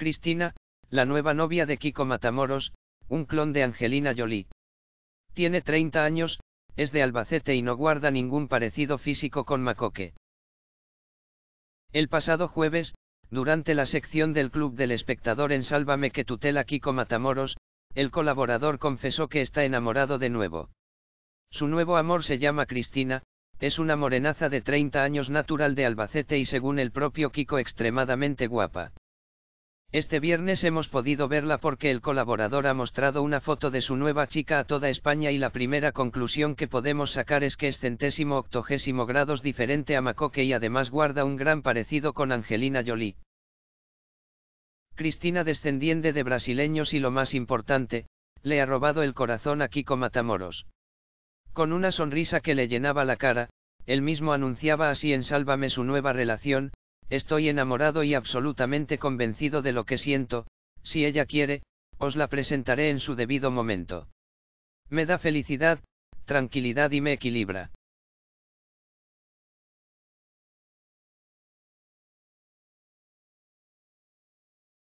Cristina, la nueva novia de Kiko Matamoros, un clon de Angelina Jolie. Tiene 30 años, es de Albacete y no guarda ningún parecido físico con Macoque. El pasado jueves, durante la sección del Club del Espectador en Sálvame que tutela Kiko Matamoros, el colaborador confesó que está enamorado de nuevo. Su nuevo amor se llama Cristina, es una morenaza de 30 años natural de Albacete y según el propio Kiko extremadamente guapa. Este viernes hemos podido verla porque el colaborador ha mostrado una foto de su nueva chica a toda España y la primera conclusión que podemos sacar es que es centésimo octogésimo grados diferente a Macoque y además guarda un gran parecido con Angelina Jolie. Cristina descendiente de brasileños y lo más importante, le ha robado el corazón a Kiko Matamoros. Con una sonrisa que le llenaba la cara, él mismo anunciaba así en Sálvame su nueva relación, Estoy enamorado y absolutamente convencido de lo que siento, si ella quiere, os la presentaré en su debido momento. Me da felicidad, tranquilidad y me equilibra.